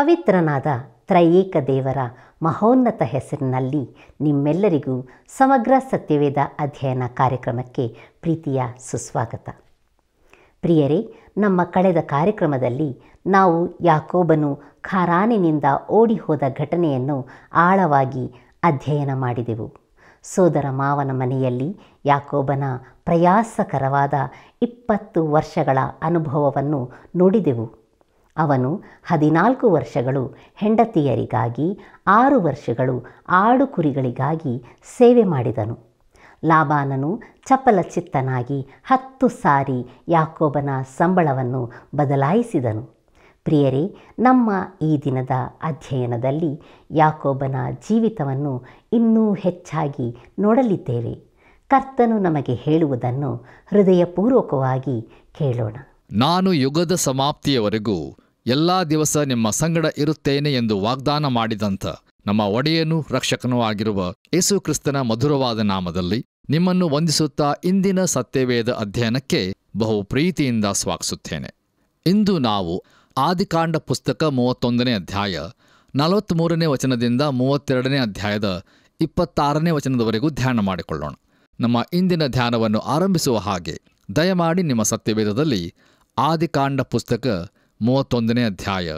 ಪವಿತ್ರನಾದ ತ್ರಯೇಕ ದೇವರ ಮಹೋನ್ನತ ಹೆಸರಿನಲ್ಲಿ ನಿಮ್ಮೆಲ್ಲರಿಗೂ ಸಮಗ್ರ ಸತ್ಯವೇದ ಅಧ್ಯಯನ ಕಾರ್ಯಕ್ರಮಕ್ಕೆ ಪ್ರೀತಿಯ ಸುಸ್ವಾಗತ ಪ್ರಿಯರೇ ನಮ್ಮ ಕಳೆದ ಕಾರ್ಯಕ್ರಮದಲ್ಲಿ ನಾವು ಯಾಕೋಬನು ಖಾರಾನಿನಿಂದ ಓಡಿ ಹೋದ ಘಟನೆಯನ್ನು ಆಳವಾಗಿ ಅಧ್ಯಯನ ಮಾಡಿದೆವು ಸೋದರ ಮಾವನ ಮನೆಯಲ್ಲಿ ಯಾಕೋಬನ ಪ್ರಯಾಸಕರವಾದ ಇಪ್ಪತ್ತು ವರ್ಷಗಳ ಅನುಭವವನ್ನು ನೋಡಿದೆವು ಅವನು ಹದಿನಾಲ್ಕು ವರ್ಷಗಳು ಹೆಂಡತಿಯರಿಗಾಗಿ ಆರು ವರ್ಷಗಳು ಆಡು ಕುರಿಗಳಿಗಾಗಿ ಸೇವೆ ಮಾಡಿದನು ಲಾಬಾನನು ಚಪಲಚಿತ್ತನಾಗಿ ಹತ್ತು ಸಾರಿ ಯಾಕೋಬನ ಸಂಬಳವನ್ನು ಬದಲಾಯಿಸಿದನು ಪ್ರಿಯರೇ ನಮ್ಮ ಈ ದಿನದ ಅಧ್ಯಯನದಲ್ಲಿ ಯಾಕೋಬನ ಜೀವಿತವನ್ನು ಇನ್ನೂ ಹೆಚ್ಚಾಗಿ ನೋಡಲಿದ್ದೇವೆ ಕರ್ತನು ನಮಗೆ ಹೇಳುವುದನ್ನು ಹೃದಯಪೂರ್ವಕವಾಗಿ ಕೇಳೋಣ ನಾನು ಯುಗದ ಸಮಾಪ್ತಿಯವರೆಗೂ ಎಲ್ಲಾ ದಿವಸ ನಿಮ್ಮ ಸಂಗಡ ಇರುತ್ತೇನೆ ಎಂದು ವಾಗ್ದಾನ ಮಾಡಿದಂಥ ನಮ್ಮ ಒಡೆಯನೂ ರಕ್ಷಕನೂ ಆಗಿರುವ ಯೇಸು ಕ್ರಿಸ್ತನ ಮಧುರವಾದ ನಾಮದಲ್ಲಿ ನಿಮ್ಮನ್ನು ವಂದಿಸುತ್ತಾ ಇಂದಿನ ಸತ್ಯವೇದ ಅಧ್ಯಯನಕ್ಕೆ ಬಹು ಪ್ರೀತಿಯಿಂದ ಸ್ವಾಗತಿಸುತ್ತೇನೆ ಇಂದು ನಾವು ಆದಿಕಾಂಡ ಪುಸ್ತಕ ಮೂವತ್ತೊಂದನೇ ಅಧ್ಯಾಯ ನಲವತ್ತ್ಮೂರನೇ ವಚನದಿಂದ ಮೂವತ್ತೆರಡನೇ ಅಧ್ಯಾಯದ ಇಪ್ಪತ್ತಾರನೇ ವಚನದವರೆಗೂ ಧ್ಯಾನ ಮಾಡಿಕೊಳ್ಳೋಣ ನಮ್ಮ ಇಂದಿನ ಧ್ಯಾನವನ್ನು ಆರಂಭಿಸುವ ಹಾಗೆ ದಯಮಾಡಿ ನಿಮ್ಮ ಸತ್ಯವೇದದಲ್ಲಿ ಆದಿಕಾಂಡ ಪುಸ್ತಕ ಮೂವತ್ತೊಂದನೇ ಅಧ್ಯಾಯ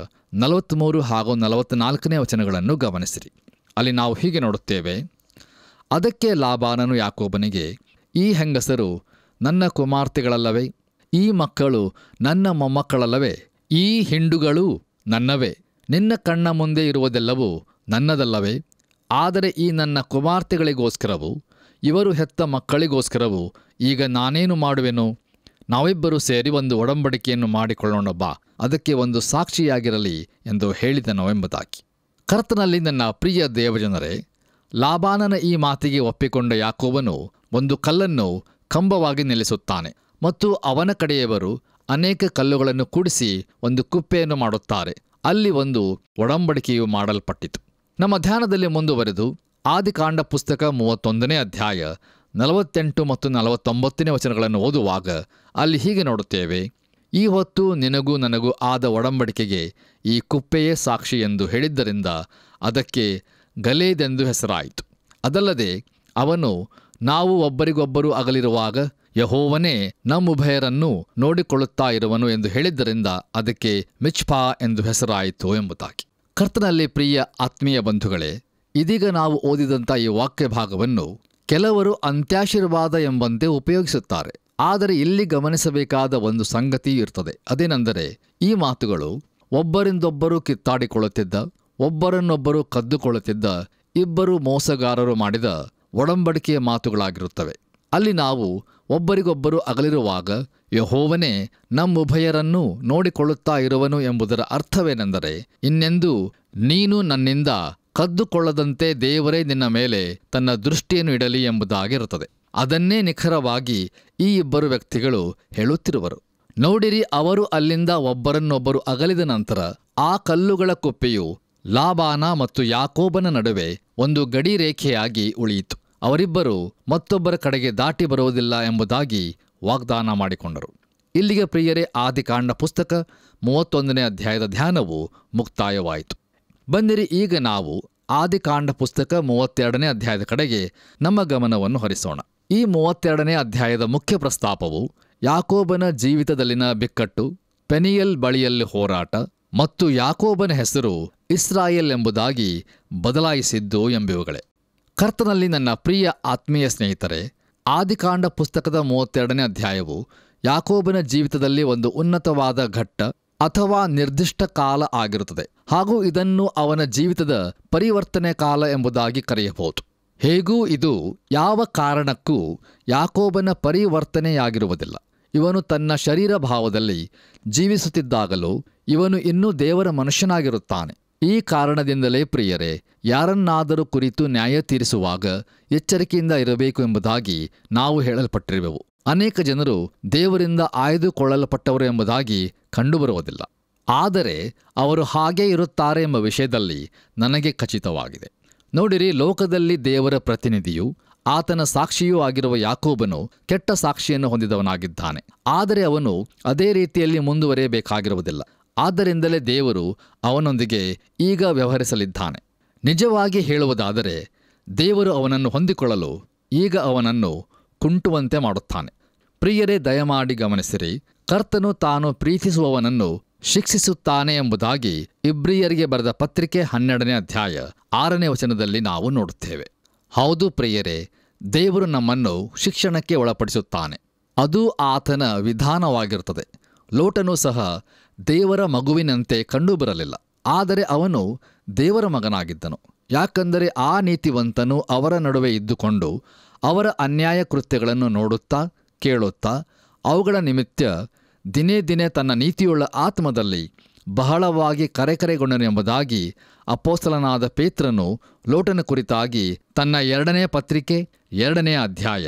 ನಲವತ್ತ್ಮೂರು ಹಾಗೂ ನಲವತ್ತ್ನಾಲ್ಕನೇ ವಚನಗಳನ್ನು ಗಮನಿಸಿರಿ ಅಲ್ಲಿ ನಾವು ಹೀಗೆ ನೋಡುತ್ತೇವೆ ಅದಕ್ಕೆ ಲಾಭಾನನು ಯಾಕೋಬನಿಗೆ ಈ ಹೆಂಗಸರು ನನ್ನ ಕುಮಾರ್ತೆಗಳಲ್ಲವೇ ಈ ಮಕ್ಕಳು ನನ್ನ ಮೊಮ್ಮಕ್ಕಳಲ್ಲವೇ ಈ ಹಿಂಡುಗಳು ನನ್ನವೇ ನಿನ್ನ ಕಣ್ಣ ಮುಂದೆ ಇರುವುದೆಲ್ಲವೂ ನನ್ನದಲ್ಲವೇ ಆದರೆ ಈ ನನ್ನ ಕುಮಾರ್ತೆಗಳಿಗೋಸ್ಕರವು ಇವರು ಹೆತ್ತ ಮಕ್ಕಳಿಗೋಸ್ಕರವು ಈಗ ನಾನೇನು ಮಾಡುವೆನು ನಾವಿಬ್ಬರೂ ಸೇರಿ ಒಂದು ಒಡಂಬಡಿಕೆಯನ್ನು ಮಾಡಿಕೊಳ್ಳೋಣ ಬಾ ಅದಕ್ಕೆ ಒಂದು ಸಾಕ್ಷಿಯಾಗಿರಲಿ ಎಂದು ಹೇಳಿದನು ಎಂಬುದಾಗಿ ಕರ್ತನಲ್ಲಿ ನನ್ನ ಪ್ರಿಯ ದೇವಜನರೇ ಲಾಬಾನನ ಈ ಮಾತಿಗೆ ಒಪ್ಪಿಕೊಂಡ ಯಾಕೋವನು ಒಂದು ಕಲ್ಲನ್ನು ಕಂಬವಾಗಿ ನಿಲ್ಲಿಸುತ್ತಾನೆ ಮತ್ತು ಅವನ ಕಡೆಯವರು ಅನೇಕ ಕಲ್ಲುಗಳನ್ನು ಕೂಡಿಸಿ ಒಂದು ಕುಪ್ಪೆಯನ್ನು ಮಾಡುತ್ತಾರೆ ಅಲ್ಲಿ ಒಂದು ಒಡಂಬಡಿಕೆಯು ಮಾಡಲ್ಪಟ್ಟಿತು ನಮ್ಮ ಧ್ಯಾನದಲ್ಲಿ ಮುಂದುವರೆದು ಆದಿಕಾಂಡ ಪುಸ್ತಕ ಮೂವತ್ತೊಂದನೇ ಅಧ್ಯಾಯ ನಲವತ್ತೆಂಟು ಮತ್ತು ನಲವತ್ತೊಂಬತ್ತನೇ ವಚನಗಳನ್ನು ಓದುವಾಗ ಅಲ್ಲಿ ಹೀಗೆ ನೋಡುತ್ತೇವೆ ಈ ಹೊತ್ತು ನಿನಗೂ ನನಗೂ ಆದ ಒಡಂಬಡಿಕೆಗೆ ಈ ಕುಪ್ಪೆಯೇ ಸಾಕ್ಷಿ ಎಂದು ಹೇಳಿದ್ದರಿಂದ ಅದಕ್ಕೆ ಗಲೇದೆಂದು ಹೆಸರಾಯಿತು ಅದಲ್ಲದೆ ಅವನು ನಾವು ಒಬ್ಬರಿಗೊಬ್ಬರು ಅಗಲಿರುವಾಗ ಯಹೋವನೇ ನಮ್ಮುಭಯರನ್ನು ನೋಡಿಕೊಳ್ಳುತ್ತಾ ಇರುವನು ಎಂದು ಹೇಳಿದ್ದರಿಂದ ಅದಕ್ಕೆ ಮಿಚ್ಪಾ ಎಂದು ಹೆಸರಾಯಿತು ಎಂಬುದಾಗಿ ಕರ್ತನಲ್ಲಿ ಪ್ರಿಯ ಆತ್ಮೀಯ ಬಂಧುಗಳೇ ಇದೀಗ ನಾವು ಓದಿದಂಥ ಈ ವಾಕ್ಯ ಭಾಗವನ್ನು ಕೆಲವರು ಅಂತ್ಯಾಶೀರ್ವಾದ ಎಂಬಂತೆ ಉಪಯೋಗಿಸುತ್ತಾರೆ ಆದರೆ ಇಲ್ಲಿ ಗಮನಿಸಬೇಕಾದ ಒಂದು ಸಂಗತಿ ಇರ್ತದೆ ಅದೇನೆಂದರೆ ಈ ಮಾತುಗಳು ಒಬ್ಬರಿಂದೊಬ್ಬರು ಕಿತ್ತಾಡಿಕೊಳ್ಳುತ್ತಿದ್ದ ಒಬ್ಬರನ್ನೊಬ್ಬರು ಕದ್ದುಕೊಳ್ಳುತ್ತಿದ್ದ ಇಬ್ಬರು ಮೋಸಗಾರರು ಮಾಡಿದ ಒಡಂಬಡಿಕೆಯ ಮಾತುಗಳಾಗಿರುತ್ತವೆ ಅಲ್ಲಿ ನಾವು ಒಬ್ಬರಿಗೊಬ್ಬರು ಅಗಲಿರುವಾಗ ಯಹೋವನೇ ನಮ್ಮುಭಯರನ್ನು ನೋಡಿಕೊಳ್ಳುತ್ತಾ ಇರುವನು ಎಂಬುದರ ಅರ್ಥವೇನೆಂದರೆ ಇನ್ನೆಂದೂ ನೀನು ನನ್ನಿಂದ ಕದ್ದುಕೊಳ್ಳದಂತೆ ದೇವರೇ ನಿನ್ನ ಮೇಲೆ ತನ್ನ ದೃಷ್ಟಿಯನ್ನು ಇಡಲಿ ಎಂಬುದಾಗಿರುತ್ತದೆ ಅದನ್ನೇ ನಿಖರವಾಗಿ ಈ ಇಬ್ಬರು ವ್ಯಕ್ತಿಗಳು ಹೇಳುತ್ತಿರುವರು ನೋಡಿರಿ ಅವರು ಅಲ್ಲಿಂದ ಒಬ್ಬರನ್ನೊಬ್ಬರು ಅಗಲಿದ ನಂತರ ಆ ಕಲ್ಲುಗಳ ಕುಪ್ಪೆಯು ಲಾಬಾನ ಮತ್ತು ಯಾಕೋಬನ ನಡುವೆ ಒಂದು ಗಡಿ ರೇಖೆಯಾಗಿ ಉಳಿಯಿತು ಅವರಿಬ್ಬರು ಮತ್ತೊಬ್ಬರ ಕಡೆಗೆ ದಾಟಿ ಬರುವುದಿಲ್ಲ ಎಂಬುದಾಗಿ ವಾಗ್ದಾನ ಮಾಡಿಕೊಂಡರು ಇಲ್ಲಿಗೆ ಪ್ರಿಯರೇ ಆದಿಕಾಂಡ ಪುಸ್ತಕ ಮೂವತ್ತೊಂದನೇ ಅಧ್ಯಾಯದ ಧ್ಯಾನವು ಮುಕ್ತಾಯವಾಯಿತು ಬನ್ನಿರಿ ಈಗ ನಾವು ಆದಿಕಾಂಡ ಪುಸ್ತಕ ಮೂವತ್ತೆರಡನೇ ಅಧ್ಯಾಯದ ಕಡೆಗೆ ನಮ್ಮ ಗಮನವನ್ನು ಹರಿಸೋಣ ಈ ಮೂವತ್ತೆರಡನೇ ಅಧ್ಯಾಯದ ಮುಖ್ಯ ಪ್ರಸ್ತಾಪವು ಯಾಕೋಬನ ಜೀವಿತದಲ್ಲಿನ ಬಿಕ್ಕಟ್ಟು ಪೆನಿಯಲ್ ಬಳಿಯಲ್ಲಿ ಹೋರಾಟ ಮತ್ತು ಯಾಕೋಬನ ಹೆಸರು ಇಸ್ರಾಯೇಲ್ ಎಂಬುದಾಗಿ ಬದಲಾಯಿಸಿದ್ದು ಎಂಬಿವುಗಳೇ ಕರ್ತನಲ್ಲಿ ನನ್ನ ಪ್ರಿಯ ಆತ್ಮೀಯ ಸ್ನೇಹಿತರೆ ಆದಿಕಾಂಡ ಪುಸ್ತಕದ ಮೂವತ್ತೆರಡನೇ ಅಧ್ಯಾಯವು ಯಾಕೋಬನ ಜೀವಿತದಲ್ಲಿ ಒಂದು ಉನ್ನತವಾದ ಘಟ್ಟ ಅಥವಾ ನಿರ್ದಿಷ್ಟ ಕಾಲ ಆಗಿರುತ್ತದೆ ಹಾಗೂ ಇದನ್ನು ಅವನ ಜೀವಿತದ ಪರಿವರ್ತನೆ ಕಾಲ ಎಂಬುದಾಗಿ ಕರೆಯಬಹುದು ಹೇಗೂ ಇದು ಯಾವ ಕಾರಣಕ್ಕೂ ಯಾಕೋಬನ ಪರಿವರ್ತನೆಯಾಗಿರುವುದಿಲ್ಲ ಇವನು ತನ್ನ ಶರೀರ ಭಾವದಲ್ಲಿ ಜೀವಿಸುತ್ತಿದ್ದಾಗಲೂ ಇವನು ಇನ್ನೂ ದೇವರ ಮನುಷ್ಯನಾಗಿರುತ್ತಾನೆ ಈ ಕಾರಣದಿಂದಲೇ ಪ್ರಿಯರೇ ಯಾರನ್ನಾದರೂ ಕುರಿತು ನ್ಯಾಯ ತೀರಿಸುವಾಗ ಎಚ್ಚರಿಕೆಯಿಂದ ಇರಬೇಕು ಎಂಬುದಾಗಿ ನಾವು ಹೇಳಲ್ಪಟ್ಟಿರುವೆವು ಅನೇಕ ಜನರು ದೇವರಿಂದ ಆಯ್ದುಕೊಳ್ಳಲ್ಪಟ್ಟವರು ಎಂಬುದಾಗಿ ಕಂಡುಬರುವುದಿಲ್ಲ ಆದರೆ ಅವರು ಹಾಗೇ ಇರುತ್ತಾರೆ ಎಂಬ ವಿಷಯದಲ್ಲಿ ನನಗೆ ಖಚಿತವಾಗಿದೆ ನೋಡಿರಿ ಲೋಕದಲ್ಲಿ ದೇವರ ಪ್ರತಿನಿಧಿಯೂ ಆತನ ಸಾಕ್ಷಿಯೂ ಆಗಿರುವ ಯಾಕೋಬನು ಕೆಟ್ಟ ಸಾಕ್ಷಿಯನ್ನು ಹೊಂದಿದವನಾಗಿದ್ದಾನೆ ಆದರೆ ಅವನು ಅದೇ ರೀತಿಯಲ್ಲಿ ಮುಂದುವರಿಯಬೇಕಾಗಿರುವುದಿಲ್ಲ ಆದ್ದರಿಂದಲೇ ದೇವರು ಅವನೊಂದಿಗೆ ಈಗ ವ್ಯವಹರಿಸಲಿದ್ದಾನೆ ನಿಜವಾಗಿ ಹೇಳುವುದಾದರೆ ದೇವರು ಅವನನ್ನು ಹೊಂದಿಕೊಳ್ಳಲು ಈಗ ಅವನನ್ನು ಕುಂಟುವಂತೆ ಮಾಡುತ್ತಾನೆ ಪ್ರಿಯರೇ ದಯಮಾಡಿ ಗಮನಿಸಿರಿ ಕರ್ತನು ತಾನು ಪ್ರೀತಿಸುವವನನ್ನು ಶಿಕ್ಷಿಸುತ್ತಾನೆ ಎಂಬುದಾಗಿ ಇಬ್ರಿಯರಿಗೆ ಬರೆದ ಪತ್ರಿಕೆ ಹನ್ನೆರಡನೇ ಅಧ್ಯಾಯ ಆರನೇ ವಚನದಲ್ಲಿ ನಾವು ನೋಡುತ್ತೇವೆ ಹೌದು ಪ್ರಿಯರೇ ದೇವರು ನಮ್ಮನ್ನು ಶಿಕ್ಷಣಕ್ಕೆ ಒಳಪಡಿಸುತ್ತಾನೆ ಅದು ಆತನ ವಿಧಾನವಾಗಿರುತ್ತದೆ ಲೋಟನೂ ಸಹ ದೇವರ ಮಗುವಿನಂತೆ ಕಂಡುಬರಲಿಲ್ಲ ಆದರೆ ಅವನು ದೇವರ ಮಗನಾಗಿದ್ದನು ಯಾಕಂದರೆ ಆ ನೀತಿವಂತನು ಅವರ ನಡುವೆ ಇದ್ದುಕೊಂಡು ಅವರ ಅನ್ಯಾಯ ಕೃತ್ಯಗಳನ್ನು ನೋಡುತ್ತಾ ಕೇಳುತ್ತಾ ಅವುಗಳ ನಿಮಿತ್ತ ದಿನೇ ದಿನೇ ತನ್ನ ನೀತಿಯುಳ್ಳ ಆತ್ಮದಲ್ಲಿ ಬಹಳವಾಗಿ ಕರೆಕರೆಗೊಂಡನೆಂಬುದಾಗಿ ಅಪೋಸ್ತಲನಾದ ಪೇತ್ರನು ಲೋಟನ ಕುರಿತಾಗಿ ತನ್ನ ಎರಡನೇ ಪತ್ರಿಕೆ ಎರಡನೇ ಅಧ್ಯಾಯ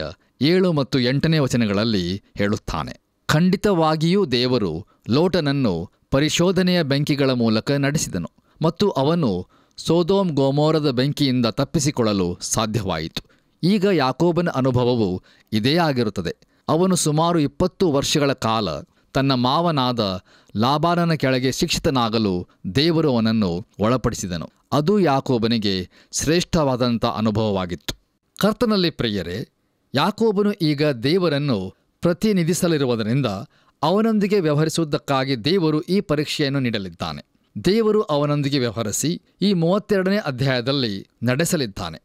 ಏಳು ಮತ್ತು ಎಂಟನೇ ವಚನಗಳಲ್ಲಿ ಹೇಳುತ್ತಾನೆ ಖಂಡಿತವಾಗಿಯೂ ದೇವರು ಲೋಟನನ್ನು ಪರಿಶೋಧನೆಯ ಬೆಂಕಿಗಳ ಮೂಲಕ ನಡೆಸಿದನು ಮತ್ತು ಅವನು ಸೋದೋಮ್ ಗೋಮೋರದ ಬೆಂಕಿಯಿಂದ ತಪ್ಪಿಸಿಕೊಳ್ಳಲು ಸಾಧ್ಯವಾಯಿತು ಈಗ ಯಾಕೋಬನ ಅನುಭವವು ಇದೇ ಆಗಿರುತ್ತದೆ ಅವನು ಸುಮಾರು ಇಪ್ಪತ್ತು ವರ್ಷಗಳ ಕಾಲ ತನ್ನ ಮಾವನಾದ ಲಾಬಾನನ ಕೆಳಗೆ ಶಿಕ್ಷಿತನಾಗಲು ದೇವರು ಅವನನ್ನು ಒಳಪಡಿಸಿದನು ಅದು ಯಾಕೋಬನಿಗೆ ಶ್ರೇಷ್ಠವಾದಂಥ ಅನುಭವವಾಗಿತ್ತು ಕರ್ತನಲ್ಲಿ ಪ್ರಿಯರೇ ಯಾಕೋಬನು ಈಗ ದೇವರನ್ನು ಪ್ರತಿನಿಧಿಸಲಿರುವುದರಿಂದ ಅವನೊಂದಿಗೆ ವ್ಯವಹರಿಸುವುದಕ್ಕಾಗಿ ದೇವರು ಈ ಪರೀಕ್ಷೆಯನ್ನು ನೀಡಲಿದ್ದಾನೆ ದೇವರು ಅವನೊಂದಿಗೆ ವ್ಯವಹರಿಸಿ ಈ ಮೂವತ್ತೆರಡನೇ ಅಧ್ಯಾಯದಲ್ಲಿ ನಡೆಸಲಿದ್ದಾನೆ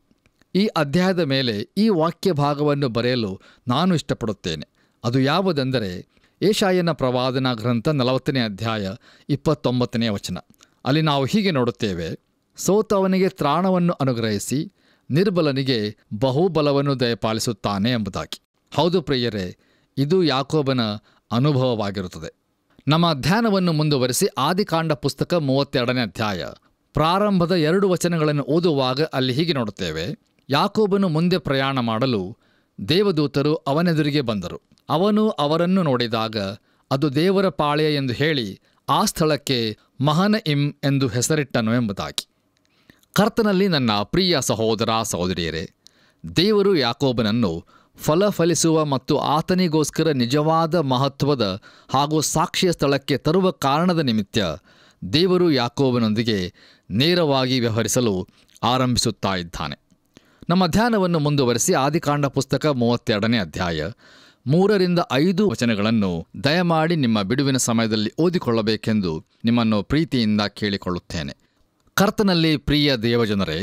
ಈ ಅಧ್ಯಾಯದ ಮೇಲೆ ಈ ವಾಕ್ಯ ಭಾಗವನ್ನು ಬರೆಯಲು ನಾನು ಇಷ್ಟಪಡುತ್ತೇನೆ ಅದು ಯಾವುದೆಂದರೆ ಏಷಾಯನ ಪ್ರವಾದನ ಗ್ರಂಥ ನಲವತ್ತನೇ ಅಧ್ಯಾಯ ಇಪ್ಪತ್ತೊಂಬತ್ತನೇ ವಚನ ಅಲ್ಲಿ ನಾವು ಹೀಗೆ ನೋಡುತ್ತೇವೆ ಸೋತವನಿಗೆ ತ್ರಾಣವನ್ನು ಅನುಗ್ರಹಿಸಿ ನಿರ್ಬಲನಿಗೆ ಬಹುಬಲವನ್ನು ದಯಪಾಲಿಸುತ್ತಾನೆ ಎಂಬುದಾಗಿ ಹೌದು ಪ್ರಿಯರೇ ಇದು ಯಾಕೋಬನ ಅನುಭವವಾಗಿರುತ್ತದೆ ನಮ್ಮ ಧ್ಯಾನವನ್ನು ಮುಂದುವರಿಸಿ ಆದಿಕಾಂಡ ಪುಸ್ತಕ ಮೂವತ್ತೆರಡನೇ ಅಧ್ಯಾಯ ಪ್ರಾರಂಭದ ಎರಡು ವಚನಗಳನ್ನು ಓದುವಾಗ ಅಲ್ಲಿ ಹೀಗೆ ನೋಡುತ್ತೇವೆ ಯಾಕೋಬನು ಮುಂದೆ ಪ್ರಯಾಣ ಮಾಡಲು ದೇವದೂತರು ಅವನೆದುರಿಗೆ ಬಂದರು ಅವನು ಅವರನ್ನು ನೋಡಿದಾಗ ಅದು ದೇವರ ಪಾಳೆಯ ಎಂದು ಹೇಳಿ ಆ ಸ್ಥಳಕ್ಕೆ ಮಹನ ಇಂ ಎಂದು ಹೆಸರಿಟ್ಟನು ಎಂಬುದಾಗಿ ಕರ್ತನಲ್ಲಿ ನನ್ನ ಪ್ರಿಯ ಸಹೋದರ ಸಹೋದರಿಯರೇ ದೇವರು ಯಾಕೋಬನನ್ನು ಫಲಫಲಿಸುವ ಮತ್ತು ಆತನಿಗೋಸ್ಕರ ನಿಜವಾದ ಮಹತ್ವದ ಹಾಗೂ ಸಾಕ್ಷಿಯ ಸ್ಥಳಕ್ಕೆ ತರುವ ಕಾರಣದ ನಿಮಿತ್ತ ದೇವರು ಯಾಕೋಬನೊಂದಿಗೆ ನೇರವಾಗಿ ವ್ಯವಹರಿಸಲು ಆರಂಭಿಸುತ್ತಾ ಇದ್ದಾನೆ ನಮ್ಮ ಧ್ಯಾನವನ್ನು ಮುಂದುವರೆಸಿ ಆದಿಕಾಂಡ ಪುಸ್ತಕ ಮೂವತ್ತೆರಡನೇ ಅಧ್ಯಾಯ ಮೂರರಿಂದ ಐದು ವಚನಗಳನ್ನು ದಯಮಾಡಿ ನಿಮ್ಮ ಬಿಡುವಿನ ಸಮಯದಲ್ಲಿ ಓದಿಕೊಳ್ಳಬೇಕೆಂದು ನಿಮ್ಮನ್ನು ಪ್ರೀತಿಯಿಂದ ಕೇಳಿಕೊಳ್ಳುತ್ತೇನೆ ಕರ್ತನಲ್ಲಿ ಪ್ರಿಯ ದೇವಜನರೇ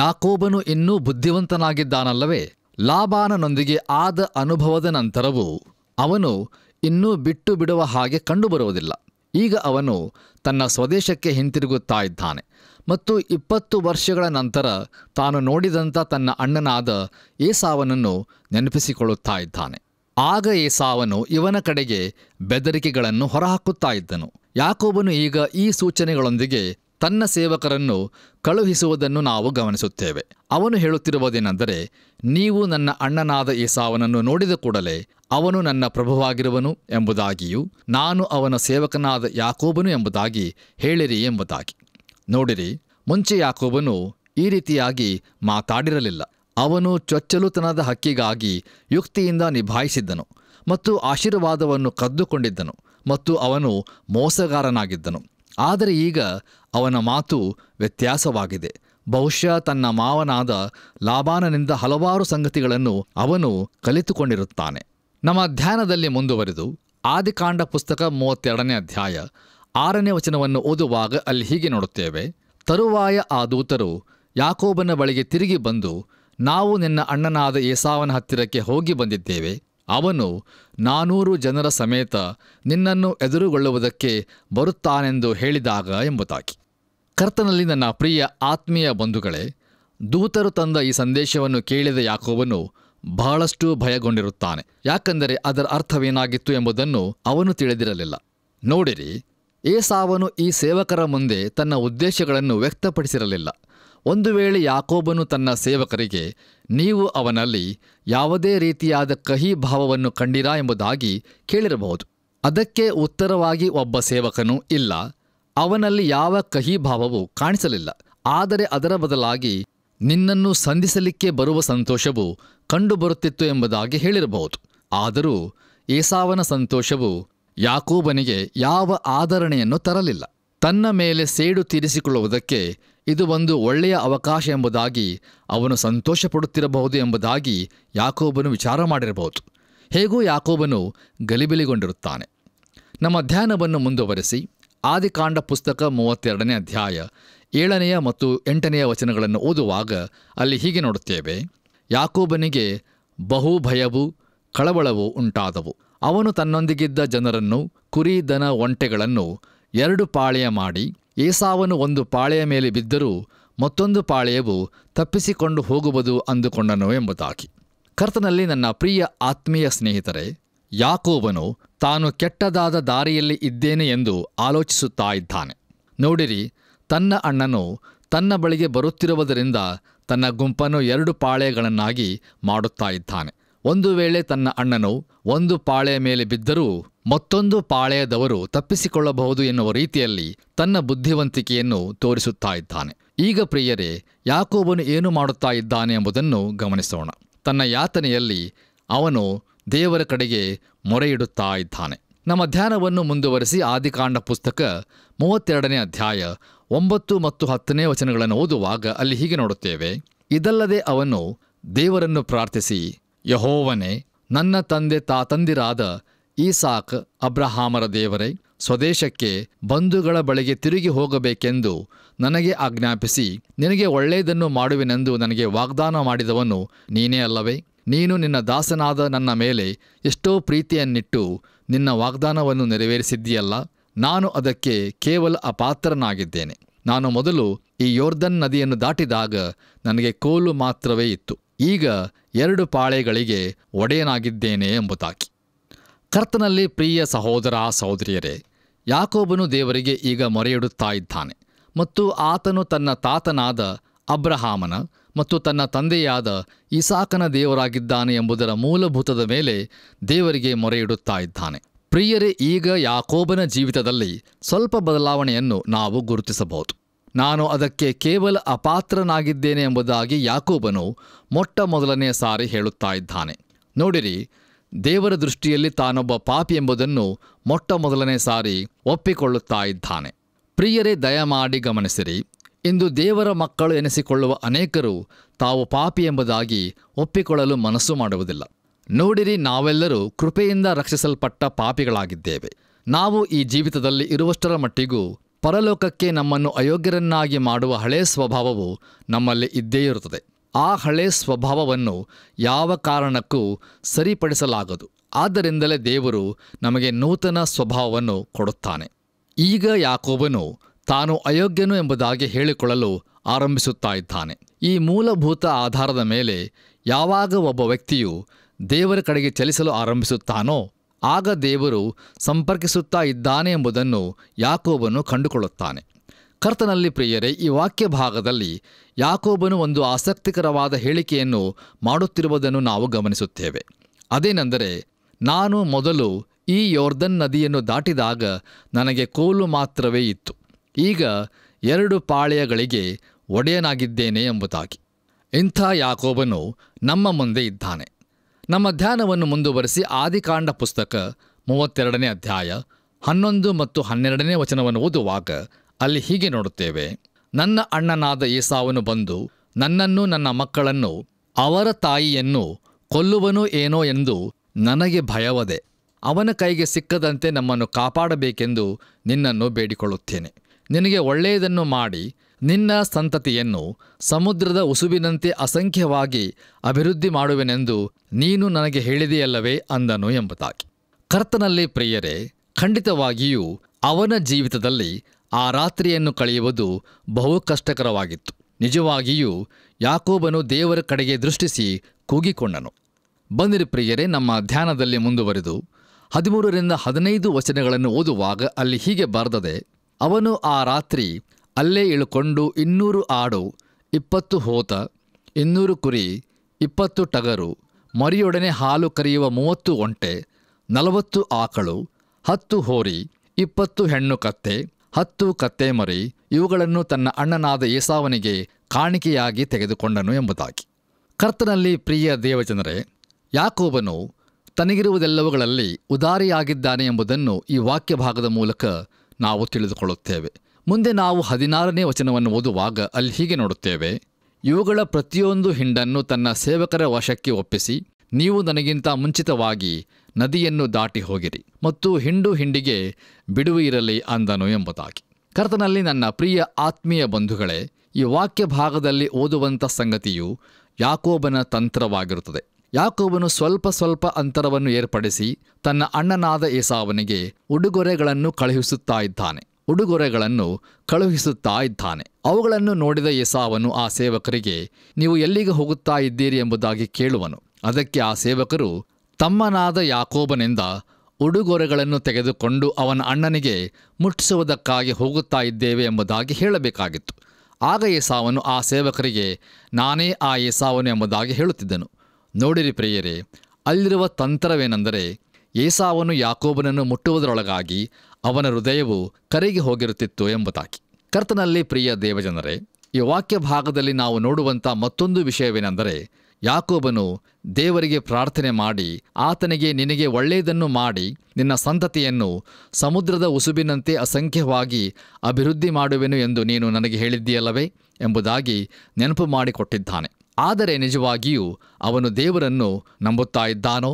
ಯಾಕೋಬನು ಇನ್ನೂ ಬುದ್ಧಿವಂತನಾಗಿದ್ದಾನಲ್ಲವೇ ಲಾಭಾನನೊಂದಿಗೆ ಆದ ಅನುಭವದ ನಂತರವೂ ಅವನು ಇನ್ನೂ ಬಿಟ್ಟು ಬಿಡುವ ಹಾಗೆ ಕಂಡುಬರುವುದಿಲ್ಲ ಈಗ ಅವನು ತನ್ನ ಸ್ವದೇಶಕ್ಕೆ ಹಿಂತಿರುಗುತ್ತಾ ಇದ್ದಾನೆ ಮತ್ತು ಇಪ್ಪತ್ತು ವರ್ಷಗಳ ನಂತರ ತಾನು ನೋಡಿದಂಥ ತನ್ನ ಅಣ್ಣನಾದ ಏಸಾವನನ್ನು ನೆನಪಿಸಿಕೊಳ್ಳುತ್ತಾ ಇದ್ದಾನೆ ಆಗ ಏಸಾವನು ಇವನ ಕಡೆಗೆ ಬೆದರಿಕೆಗಳನ್ನು ಹೊರಹಾಕುತ್ತಾ ಇದ್ದನು ಯಾಕೋಬನು ಈಗ ಈ ಸೂಚನೆಗಳೊಂದಿಗೆ ತನ್ನ ಸೇವಕರನ್ನು ಕಳುಹಿಸುವುದನ್ನು ನಾವು ಗಮನಿಸುತ್ತೇವೆ ಅವನು ಹೇಳುತ್ತಿರುವುದೇನೆಂದರೆ ನೀವು ನನ್ನ ಅಣ್ಣನಾದ ಏಸಾವನನ್ನು ನೋಡಿದ ಕೂಡಲೇ ಅವನು ನನ್ನ ಪ್ರಭುವಾಗಿರುವನು ಎಂಬುದಾಗಿಯೂ ನಾನು ಅವನ ಸೇವಕನಾದ ಯಾಕೋಬನು ಎಂಬುದಾಗಿ ಹೇಳಿರಿ ಎಂಬುದಾಗಿ ನೋಡಿರಿ ಮುಂಚೆ ಯಾಕೋಬನು ಈ ರೀತಿಯಾಗಿ ಮಾತಾಡಿರಲಿಲ್ಲ ಅವನು ಚೊಚ್ಚಲುತನದ ಹಕ್ಕಿಗಾಗಿ ಯುಕ್ತಿಯಿಂದ ನಿಭಾಯಿಸಿದ್ದನು ಮತ್ತು ಆಶೀರ್ವಾದವನ್ನು ಕದ್ದುಕೊಂಡಿದ್ದನು ಮತ್ತು ಅವನು ಮೋಸಗಾರನಾಗಿದ್ದನು ಆದರೆ ಈಗ ಅವನ ಮಾತು ವ್ಯತ್ಯಾಸವಾಗಿದೆ ಬಹುಶಃ ತನ್ನ ಮಾವನಾದ ಲಾಭಾನನಿಂದ ಹಲವಾರು ಸಂಗತಿಗಳನ್ನು ಅವನು ಕಲಿತುಕೊಂಡಿರುತ್ತಾನೆ ನಮ್ಮ ಧ್ಯಾನದಲ್ಲಿ ಮುಂದುವರೆದು ಆದಿಕಾಂಡ ಪುಸ್ತಕ ಮೂವತ್ತೆರಡನೇ ಅಧ್ಯಾಯ ಆರನೇ ವಚನವನ್ನು ಓದುವಾಗ ಅಲ್ಲಿ ಹೀಗೆ ನೋಡುತ್ತೇವೆ ತರುವಾಯ ಆ ದೂತರು ಯಾಕೋಬನ ಬಳಿಗೆ ತಿರುಗಿ ಬಂದು ನಾವು ನಿನ್ನ ಅಣ್ಣನಾದ ಏಸಾವನ ಹತ್ತಿರಕ್ಕೆ ಹೋಗಿ ಬಂದಿದ್ದೇವೆ ಅವನು ನಾನೂರು ಜನರ ಸಮೇತ ನಿನ್ನನ್ನು ಎದುರುಗೊಳ್ಳುವುದಕ್ಕೆ ಬರುತ್ತಾನೆಂದು ಹೇಳಿದಾಗ ಎಂಬುದಾಗಿ ಕರ್ತನಲ್ಲಿ ನನ್ನ ಪ್ರಿಯ ಆತ್ಮೀಯ ಬಂಧುಗಳೇ ದೂತರು ತಂದ ಈ ಸಂದೇಶವನ್ನು ಕೇಳಿದ ಯಾಕೋಬನು ಬಹಳಷ್ಟು ಭಯಗೊಂಡಿರುತ್ತಾನೆ ಯಾಕಂದರೆ ಅದರ ಅರ್ಥವೇನಾಗಿತ್ತು ಎಂಬುದನ್ನು ಅವನು ತಿಳಿದಿರಲಿಲ್ಲ ನೋಡಿರಿ ಏಸಾವನು ಈ ಸೇವಕರ ಮುಂದೆ ತನ್ನ ಉದ್ದೇಶಗಳನ್ನು ವ್ಯಕ್ತಪಡಿಸಿರಲಿಲ್ಲ ಒಂದು ವೇಳೆ ಯಾಕೋಬನು ತನ್ನ ಸೇವಕರಿಗೆ ನೀವು ಅವನಲ್ಲಿ ಯಾವುದೇ ರೀತಿಯಾದ ಕಹಿ ಭಾವವನ್ನು ಕಂಡಿರಾ ಎಂಬುದಾಗಿ ಕೇಳಿರಬಹುದು ಅದಕ್ಕೆ ಉತ್ತರವಾಗಿ ಒಬ್ಬ ಸೇವಕನು ಇಲ್ಲ ಅವನಲ್ಲಿ ಯಾವ ಕಹಿ ಭಾವವೂ ಕಾಣಿಸಲಿಲ್ಲ ಆದರೆ ಅದರ ಬದಲಾಗಿ ನಿನ್ನನ್ನು ಸಂಧಿಸಲಿಕ್ಕೆ ಬರುವ ಸಂತೋಷವು ಕಂಡುಬರುತ್ತಿತ್ತು ಎಂಬುದಾಗಿ ಹೇಳಿರಬಹುದು ಆದರೂ ಏಸಾವನ ಸಂತೋಷವು ಯಾಕೋಬನಿಗೆ ಯಾವ ಆಧರಣೆಯನ್ನು ತರಲಿಲ್ಲ ತನ್ನ ಮೇಲೆ ಸೇಡು ತೀರಿಸಿಕೊಳ್ಳುವುದಕ್ಕೆ ಇದು ಒಂದು ಒಳ್ಳೆಯ ಅವಕಾಶ ಎಂಬುದಾಗಿ ಅವನು ಸಂತೋಷ ಪಡುತ್ತಿರಬಹುದು ಎಂಬುದಾಗಿ ಯಾಕೋಬನು ವಿಚಾರ ಮಾಡಿರಬಹುದು ಹೇಗೂ ಯಾಕೋಬನು ಗಲಿಬಿಲಿಗೊಂಡಿರುತ್ತಾನೆ ನಮ್ಮ ಧ್ಯಾನವನ್ನು ಮುಂದುವರೆಸಿ ಆದಿಕಾಂಡ ಪುಸ್ತಕ ಮೂವತ್ತೆರಡನೇ ಅಧ್ಯಾಯ ಏಳನೆಯ ಮತ್ತು ಎಂಟನೆಯ ವಚನಗಳನ್ನು ಓದುವಾಗ ಅಲ್ಲಿ ಹೀಗೆ ನೋಡುತ್ತೇವೆ ಯಾಕೋಬನಿಗೆ ಬಹು ಭಯವು ಕಳವಳವು ಉಂಟಾದವು ಅವನು ತನ್ನೊಂದಿಗಿದ್ದ ಜನರನ್ನು ಕುರಿ ದನ ಒಂಟೆಗಳನ್ನು ಎರಡು ಪಾಳೆಯ ಮಾಡಿ ಏಸಾವನು ಒಂದು ಪಾಳೆಯ ಮೇಲೆ ಬಿದ್ದರೂ ಮತ್ತೊಂದು ಪಾಳೆಯವು ತಪ್ಪಿಸಿಕೊಂಡು ಹೋಗುವುದು ಅಂದುಕೊಂಡನು ಎಂಬುದಾಗಿ ಕರ್ತನಲ್ಲಿ ನನ್ನ ಪ್ರಿಯ ಆತ್ಮೀಯ ಸ್ನೇಹಿತರೆ ಯಾಕೋಬನು ತಾನು ಕೆಟ್ಟದಾದ ದಾರಿಯಲ್ಲಿ ಇದ್ದೇನೆ ಎಂದು ಆಲೋಚಿಸುತ್ತಾ ಇದ್ದಾನೆ ನೋಡಿರಿ ತನ್ನ ಅಣ್ಣನು ತನ್ನ ಬಳಿಗೆ ಬರುತ್ತಿರುವುದರಿಂದ ತನ್ನ ಗುಂಪನ್ನು ಎರಡು ಪಾಳೆಯಗಳನ್ನಾಗಿ ಮಾಡುತ್ತಾ ಇದ್ದಾನೆ ಒಂದು ವೇಳೆ ತನ್ನ ಅಣ್ಣನು ಒಂದು ಪಾಳೆಯ ಮೇಲೆ ಬಿದ್ದರೂ ಮತ್ತೊಂದು ಪಾಳೆಯದವರು ತಪ್ಪಿಸಿಕೊಳ್ಳಬಹುದು ಎನ್ನುವ ರೀತಿಯಲ್ಲಿ ತನ್ನ ಬುದ್ಧಿವಂತಿಕೆಯನ್ನು ತೋರಿಸುತ್ತಾ ಇದ್ದಾನೆ ಈಗ ಪ್ರಿಯರೇ ಯಾಕೋಬನು ಏನು ಮಾಡುತ್ತಾ ಇದ್ದಾನೆ ಎಂಬುದನ್ನು ಗಮನಿಸೋಣ ತನ್ನ ಯಾತನೆಯಲ್ಲಿ ಅವನು ದೇವರ ಕಡೆಗೆ ಮೊರೆಯಿಡುತ್ತಾ ಇದ್ದಾನೆ ನಮ್ಮ ಧ್ಯಾನವನ್ನು ಮುಂದುವರೆಸಿ ಆದಿಕಾಂಡ ಪುಸ್ತಕ ಮೂವತ್ತೆರಡನೇ ಅಧ್ಯಾಯ ಒಂಬತ್ತು ಮತ್ತು ಹತ್ತನೇ ವಚನಗಳನ್ನು ಓದುವಾಗ ಅಲ್ಲಿ ಹೀಗೆ ನೋಡುತ್ತೇವೆ ಇದಲ್ಲದೆ ಅವನು ದೇವರನ್ನು ಪ್ರಾರ್ಥಿಸಿ ಯಹೋವನೆ ನನ್ನ ತಂದೆ ತಾತಂದಿರಾದ ಈ ಈಸಾಕ್ ಅಬ್ರಹಾಮರ ದೇವರೇ ಸ್ವದೇಶಕ್ಕೆ ಬಂಧುಗಳ ಬಳಿಗೆ ತಿರುಗಿ ಹೋಗಬೇಕೆಂದು ನನಗೆ ಆಜ್ಞಾಪಿಸಿ ನಿನಗೆ ಒಳ್ಳೆಯದನ್ನು ಮಾಡುವೆನೆಂದು ನನಗೆ ವಾಗ್ದಾನ ಮಾಡಿದವನು ನೀನೇ ಅಲ್ಲವೇ ನೀನು ನಿನ್ನ ದಾಸನಾದ ನನ್ನ ಮೇಲೆ ಎಷ್ಟೋ ಪ್ರೀತಿಯನ್ನಿಟ್ಟು ನಿನ್ನ ವಾಗ್ದಾನವನ್ನು ನೆರವೇರಿಸಿದ್ದೀಯಲ್ಲ ನಾನು ಅದಕ್ಕೆ ಕೇವಲ ಅಪಾತ್ರನಾಗಿದ್ದೇನೆ ನಾನು ಮೊದಲು ಈ ಯೋರ್ಧನ್ ನದಿಯನ್ನು ದಾಟಿದಾಗ ನನಗೆ ಕೋಲು ಮಾತ್ರವೇ ಇತ್ತು ಈಗ ಎರಡು ಪಾಳೆಗಳಿಗೆ ಒಡೆಯನಾಗಿದ್ದೇನೆ ಎಂಬುದಾಗಿ ಕರ್ತನಲ್ಲಿ ಪ್ರಿಯ ಸಹೋದರ ಸಹೋದರಿಯರೇ ಯಾಕೋಬನು ದೇವರಿಗೆ ಈಗ ಮೊರೆಯಿಡುತ್ತಾ ಇದ್ದಾನೆ ಮತ್ತು ಆತನು ತನ್ನ ತಾತನಾದ ಅಬ್ರಹಾಮನ ಮತ್ತು ತನ್ನ ತಂದೆಯಾದ ಇಸಾಕನ ದೇವರಾಗಿದ್ದಾನೆ ಎಂಬುದರ ಮೂಲಭೂತದ ಮೇಲೆ ದೇವರಿಗೆ ಮೊರೆಯಿಡುತ್ತಾ ಇದ್ದಾನೆ ಪ್ರಿಯರೇ ಈಗ ಯಾಕೋಬನ ಜೀವಿತದಲ್ಲಿ ಸ್ವಲ್ಪ ಬದಲಾವಣೆಯನ್ನು ನಾವು ಗುರುತಿಸಬಹುದು ನಾನು ಅದಕ್ಕೆ ಕೇವಲ ಅಪಾತ್ರನಾಗಿದ್ದೇನೆ ಎಂಬುದಾಗಿ ಯಾಕೋಬನು ಮೊಟ್ಟ ಮೊದಲನೇ ಸಾರಿ ಹೇಳುತ್ತಾ ಇದ್ದಾನೆ ನೋಡಿರಿ ದೇವರ ದೃಷ್ಟಿಯಲ್ಲಿ ತಾನೊಬ್ಬ ಪಾಪಿ ಎಂಬುದನ್ನು ಮೊಟ್ಟ ಮೊದಲನೇ ಸಾರಿ ಒಪ್ಪಿಕೊಳ್ಳುತ್ತಾ ಇದ್ದಾನೆ ಪ್ರಿಯರೇ ದಯಮಾಡಿ ಗಮನಿಸಿರಿ ಇಂದು ದೇವರ ಮಕ್ಕಳು ಎನಿಸಿಕೊಳ್ಳುವ ಅನೇಕರು ತಾವು ಪಾಪಿ ಎಂಬುದಾಗಿ ಒಪ್ಪಿಕೊಳ್ಳಲು ಮನಸ್ಸು ಮಾಡುವುದಿಲ್ಲ ನೋಡಿರಿ ನಾವೆಲ್ಲರೂ ಕೃಪೆಯಿಂದ ರಕ್ಷಿಸಲ್ಪಟ್ಟ ಪಾಪಿಗಳಾಗಿದ್ದೇವೆ ನಾವು ಈ ಜೀವಿತದಲ್ಲಿ ಇರುವಷ್ಟರ ಮಟ್ಟಿಗೂ ಪರಲೋಕಕ್ಕೆ ನಮ್ಮನ್ನು ಅಯೋಗ್ಯರನ್ನಾಗಿ ಮಾಡುವ ಹಳೇ ಸ್ವಭಾವವು ನಮ್ಮಲ್ಲಿ ಇದ್ದೇ ಇರುತ್ತದೆ ಆ ಹಳೆ ಸ್ವಭಾವವನ್ನು ಯಾವ ಕಾರಣಕ್ಕೂ ಸರಿಪಡಿಸಲಾಗದು ಆದ್ದರಿಂದಲೇ ದೇವರು ನಮಗೆ ನೂತನ ಸ್ವಭಾವವನ್ನು ಕೊಡುತ್ತಾನೆ ಈಗ ಯಾಕೋಬನು ತಾನು ಅಯೋಗ್ಯನು ಎಂಬುದಾಗಿ ಹೇಳಿಕೊಳ್ಳಲು ಆರಂಭಿಸುತ್ತಾ ಇದ್ದಾನೆ ಈ ಮೂಲಭೂತ ಆಧಾರದ ಮೇಲೆ ಯಾವಾಗ ಒಬ್ಬ ವ್ಯಕ್ತಿಯು ದೇವರ ಕಡೆಗೆ ಚಲಿಸಲು ಆರಂಭಿಸುತ್ತಾನೋ ಆಗ ದೇವರು ಸಂಪರ್ಕಿಸುತ್ತಾ ಇದ್ದಾನೆ ಎಂಬುದನ್ನು ಯಾಕೋಬನು ಕಂಡುಕೊಳ್ಳುತ್ತಾನೆ ಕರ್ತನಲ್ಲಿ ಪ್ರಿಯರೇ ಈ ವಾಕ್ಯ ಭಾಗದಲ್ಲಿ ಯಾಕೋಬನು ಒಂದು ಆಸಕ್ತಿಕರವಾದ ಹೇಳಿಕೆಯನ್ನು ಮಾಡುತ್ತಿರುವುದನ್ನು ನಾವು ಗಮನಿಸುತ್ತೇವೆ ಅದೇನೆಂದರೆ ನಾನು ಮೊದಲು ಈ ಯೋರ್ದನ್ ನದಿಯನ್ನು ದಾಟಿದಾಗ ನನಗೆ ಕೋಲು ಮಾತ್ರವೇ ಇತ್ತು ಈಗ ಎರಡು ಪಾಳೆಯಗಳಿಗೆ ಒಡೆಯನಾಗಿದ್ದೇನೆ ಎಂಬುದಾಗಿ ಇಂಥ ಯಾಕೋಬನು ನಮ್ಮ ಮುಂದೆ ಇದ್ದಾನೆ ನಮ್ಮ ಧ್ಯಾನವನ್ನು ಮುಂದುವರೆಸಿ ಆದಿಕಾಂಡ ಪುಸ್ತಕ ಮೂವತ್ತೆರಡನೇ ಅಧ್ಯಾಯ ಹನ್ನೊಂದು ಮತ್ತು ಹನ್ನೆರಡನೇ ವಚನವನ್ನು ಓದುವಾಗ ಅಲ್ಲಿ ಹೀಗೆ ನೋಡುತ್ತೇವೆ ನನ್ನ ಅಣ್ಣನಾದ ಏಸಾವನು ಬಂದು ನನ್ನನ್ನು ನನ್ನ ಮಕ್ಕಳನ್ನು ಅವರ ತಾಯಿಯನ್ನು ಕೊಲ್ಲುವನು ಏನೋ ಎಂದು ನನಗೆ ಭಯವದೆ ಅವನ ಕೈಗೆ ಸಿಕ್ಕದಂತೆ ನಮ್ಮನ್ನು ಕಾಪಾಡಬೇಕೆಂದು ನಿನ್ನನ್ನು ಬೇಡಿಕೊಳ್ಳುತ್ತೇನೆ ನಿನಗೆ ಒಳ್ಳೆಯದನ್ನು ಮಾಡಿ ನಿನ್ನ ಸಂತತಿಯನ್ನು ಸಮುದ್ರದ ಉಸುಬಿನಂತೆ ಅಸಂಖ್ಯವಾಗಿ ಅಭಿವೃದ್ಧಿ ಮಾಡುವೆನೆಂದು ನೀನು ನನಗೆ ಹೇಳಿದೆಯಲ್ಲವೇ ಅಂದನು ಎಂಬುದಾಗಿ ಕರ್ತನಲ್ಲಿ ಪ್ರಿಯರೇ ಖಂಡಿತವಾಗಿಯೂ ಅವನ ಜೀವಿತದಲ್ಲಿ ಆ ರಾತ್ರಿಯನ್ನು ಕಳೆಯುವುದು ಬಹು ಕಷ್ಟಕರವಾಗಿತ್ತು ನಿಜವಾಗಿಯೂ ಯಾಕೋಬನು ದೇವರ ಕಡೆಗೆ ದೃಷ್ಟಿಸಿ ಕೂಗಿಕೊಂಡನು ಬಂದಿರು ಪ್ರಿಯರೇ ನಮ್ಮ ಧ್ಯಾನದಲ್ಲಿ ಮುಂದುವರೆದು ಹದಿಮೂರರಿಂದ ಹದಿನೈದು ವಚನಗಳನ್ನು ಓದುವಾಗ ಅಲ್ಲಿ ಹೀಗೆ ಬರೆದದೆ ಅವನು ಆ ರಾತ್ರಿ ಅಲ್ಲೇ ಇಳುಕೊಂಡು ಇನ್ನೂರು ಆಡು ಇಪ್ಪತ್ತು ಹೋತ ಇನ್ನೂರು ಕುರಿ ಇಪ್ಪತ್ತು ಟಗರು ಮರಿಯೊಡನೆ ಹಾಲು ಕರೆಯುವ ಮೂವತ್ತು ಒಂಟೆ ನಲವತ್ತು ಆಕಳು ಹತ್ತು ಹೋರಿ ಇಪ್ಪತ್ತು ಹೆಣ್ಣು ಕತ್ತೆ ಹತ್ತು ಕತ್ತೆ ಮರಿ ಇವುಗಳನ್ನು ತನ್ನ ಅಣ್ಣನಾದ ಏಸಾವನಿಗೆ ಕಾಣಿಕೆಯಾಗಿ ತೆಗೆದುಕೊಂಡನು ಎಂಬುದಾಗಿ ಕರ್ತನಲ್ಲಿ ಪ್ರಿಯ ದೇವಜನರೇ ಯಾಕೋಬನು ತನಗಿರುವುದೆಲ್ಲವುಗಳಲ್ಲಿ ಉದಾರಿಯಾಗಿದ್ದಾನೆ ಎಂಬುದನ್ನು ಈ ವಾಕ್ಯ ಭಾಗದ ಮೂಲಕ ನಾವು ತಿಳಿದುಕೊಳ್ಳುತ್ತೇವೆ ಮುಂದೆ ನಾವು ಹದಿನಾರನೇ ವಚನವನ್ನು ಓದುವಾಗ ಅಲ್ಲಿ ಹೀಗೆ ನೋಡುತ್ತೇವೆ ಇವುಗಳ ಪ್ರತಿಯೊಂದು ಹಿಂಡನ್ನು ತನ್ನ ಸೇವಕರ ವಶಕ್ಕೆ ಒಪ್ಪಿಸಿ ನೀವು ನನಗಿಂತ ಮುಂಚಿತವಾಗಿ ನದಿಯನ್ನು ದಾಟಿ ಹೋಗಿರಿ ಮತ್ತು ಹಿಂಡು ಹಿಂಡಿಗೆ ಬಿಡುವು ಇರಲಿ ಅಂದನು ಎಂಬುದಾಗಿ ಕರ್ತನಲ್ಲಿ ನನ್ನ ಪ್ರಿಯ ಆತ್ಮೀಯ ಬಂಧುಗಳೇ ಈ ವಾಕ್ಯ ಭಾಗದಲ್ಲಿ ಓದುವಂಥ ಸಂಗತಿಯು ಯಾಕೋಬನ ತಂತ್ರವಾಗಿರುತ್ತದೆ ಯಾಕೋಬನು ಸ್ವಲ್ಪ ಸ್ವಲ್ಪ ಅಂತರವನ್ನು ಏರ್ಪಡಿಸಿ ತನ್ನ ಅಣ್ಣನಾದ ಏಸಾವನಿಗೆ ಉಡುಗೊರೆಗಳನ್ನು ಕಳುಹಿಸುತ್ತಾ ಇದ್ದಾನೆ ಉಡುಗೊರೆಗಳನ್ನು ಕಳುಹಿಸುತ್ತಾ ಇದ್ದಾನೆ ಅವುಗಳನ್ನು ನೋಡಿದ ಯಸಾವನು ಆ ಸೇವಕರಿಗೆ ನೀವು ಎಲ್ಲಿಗೆ ಹೋಗುತ್ತಾ ಇದ್ದೀರಿ ಎಂಬುದಾಗಿ ಕೇಳುವನು ಅದಕ್ಕೆ ಆ ಸೇವಕರು ತಮ್ಮನಾದ ಯಾಕೋಬನಿಂದ ಉಡುಗೊರೆಗಳನ್ನು ತೆಗೆದುಕೊಂಡು ಅವನ ಅಣ್ಣನಿಗೆ ಮುಟ್ಟಿಸುವುದಕ್ಕಾಗಿ ಹೋಗುತ್ತಾ ಇದ್ದೇವೆ ಎಂಬುದಾಗಿ ಹೇಳಬೇಕಾಗಿತ್ತು ಆಗ ಯಸಾವನು ಆ ಸೇವಕರಿಗೆ ನಾನೇ ಆ ಯಸಾವನು ಎಂಬುದಾಗಿ ಹೇಳುತ್ತಿದ್ದನು ನೋಡಿರಿ ಪ್ರಿಯರೇ ಅಲ್ಲಿರುವ ತಂತ್ರವೇನೆಂದರೆ ಏಸಾವನು ಯಾಕೋಬನನ್ನು ಮುಟ್ಟುವುದರೊಳಗಾಗಿ ಅವನ ಹೃದಯವು ಕರಿಗೆ ಹೋಗಿರುತ್ತಿತ್ತು ಎಂಬುದಾಗಿ ಕರ್ತನಲ್ಲಿ ಪ್ರಿಯ ದೇವಜನರೇ ಈ ವಾಕ್ಯ ಭಾಗದಲ್ಲಿ ನಾವು ನೋಡುವಂಥ ಮತ್ತೊಂದು ವಿಷಯವೇನೆಂದರೆ ಯಾಕೋಬನು ದೇವರಿಗೆ ಪ್ರಾರ್ಥನೆ ಮಾಡಿ ಆತನಿಗೆ ನಿನಗೆ ಒಳ್ಳೆಯದನ್ನು ಮಾಡಿ ನಿನ್ನ ಸಂತತಿಯನ್ನು ಸಮುದ್ರದ ಉಸುಬಿನಂತೆ ಅಸಂಖ್ಯವಾಗಿ ಅಭಿವೃದ್ಧಿ ಮಾಡುವೆನು ಎಂದು ನೀನು ನನಗೆ ಹೇಳಿದ್ದೀಯಲ್ಲವೇ ಎಂಬುದಾಗಿ ನೆನಪು ಮಾಡಿಕೊಟ್ಟಿದ್ದಾನೆ ಆದರೆ ನಿಜವಾಗಿಯೂ ಅವನು ದೇವರನ್ನು ನಂಬುತ್ತಾ ಇದ್ದಾನೋ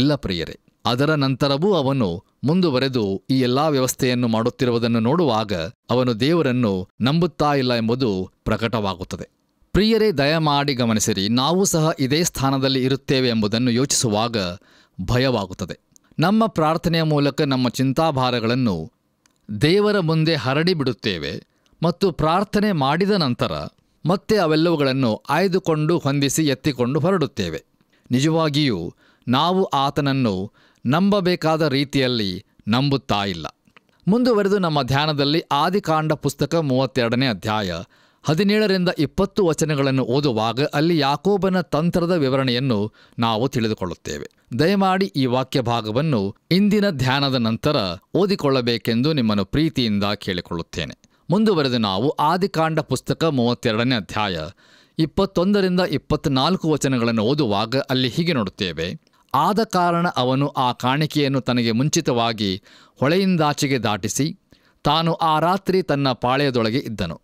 ಇಲ್ಲ ಪ್ರಿಯರೇ ಅದರ ನಂತರವೂ ಅವನು ಮುಂದುವರೆದು ಈ ಎಲ್ಲಾ ವ್ಯವಸ್ಥೆಯನ್ನು ಮಾಡುತ್ತಿರುವುದನ್ನು ನೋಡುವಾಗ ಅವನು ದೇವರನ್ನು ನಂಬುತ್ತಾ ಇಲ್ಲ ಎಂಬುದು ಪ್ರಕಟವಾಗುತ್ತದೆ ಪ್ರಿಯರೇ ದಯಮಾಡಿ ಗಮನಿಸಿರಿ ನಾವು ಸಹ ಇದೇ ಸ್ಥಾನದಲ್ಲಿ ಇರುತ್ತೇವೆ ಎಂಬುದನ್ನು ಯೋಚಿಸುವಾಗ ಭಯವಾಗುತ್ತದೆ ನಮ್ಮ ಪ್ರಾರ್ಥನೆಯ ಮೂಲಕ ನಮ್ಮ ಚಿಂತಾಭಾರಗಳನ್ನು ದೇವರ ಮುಂದೆ ಹರಡಿ ಬಿಡುತ್ತೇವೆ ಮತ್ತು ಪ್ರಾರ್ಥನೆ ಮಾಡಿದ ನಂತರ ಮತ್ತೆ ಅವೆಲ್ಲವುಗಳನ್ನು ಆಯ್ದುಕೊಂಡು ಹೊಂದಿಸಿ ಎತ್ತಿಕೊಂಡು ಹೊರಡುತ್ತೇವೆ ನಿಜವಾಗಿಯೂ ನಾವು ಆತನನ್ನು ನಂಬಬೇಕಾದ ರೀತಿಯಲ್ಲಿ ನಂಬುತ್ತಾ ಇಲ್ಲ ಮುಂದುವರೆದು ನಮ್ಮ ಧ್ಯಾನದಲ್ಲಿ ಆದಿಕಾಂಡ ಪುಸ್ತಕ ಮೂವತ್ತೆರಡನೇ ಅಧ್ಯಾಯ ಹದಿನೇಳರಿಂದ ಇಪ್ಪತ್ತು ವಚನಗಳನ್ನು ಓದುವಾಗ ಅಲ್ಲಿ ಯಾಕೋಬನ ತಂತ್ರದ ವಿವರಣೆಯನ್ನು ನಾವು ತಿಳಿದುಕೊಳ್ಳುತ್ತೇವೆ ದಯಮಾಡಿ ಈ ವಾಕ್ಯ ಭಾಗವನ್ನು ಇಂದಿನ ಧ್ಯಾನದ ನಂತರ ಓದಿಕೊಳ್ಳಬೇಕೆಂದು ನಿಮ್ಮನ್ನು ಪ್ರೀತಿಯಿಂದ ಕೇಳಿಕೊಳ್ಳುತ್ತೇನೆ ಮುಂದುವರೆದು ನಾವು ಆದಿಕಾಂಡ ಪುಸ್ತಕ ಮೂವತ್ತೆರಡನೇ ಅಧ್ಯಾಯ ಇಪ್ಪತ್ತೊಂದರಿಂದ ಇಪ್ಪತ್ನಾಲ್ಕು ವಚನಗಳನ್ನು ಓದುವಾಗ ಅಲ್ಲಿ ಹೀಗೆ ನೋಡುತ್ತೇವೆ ಆದ ಕಾರಣ ಅವನು ಆ ಕಾಣಿಕೆಯನ್ನು ತನಗೆ ಮುಂಚಿತವಾಗಿ ಹೊಳೆಯಿಂದಾಚೆಗೆ ದಾಟಿಸಿ ತಾನು ಆ ರಾತ್ರಿ ತನ್ನ ಪಾಳೆಯದೊಳಗೆ ಇದ್ದನು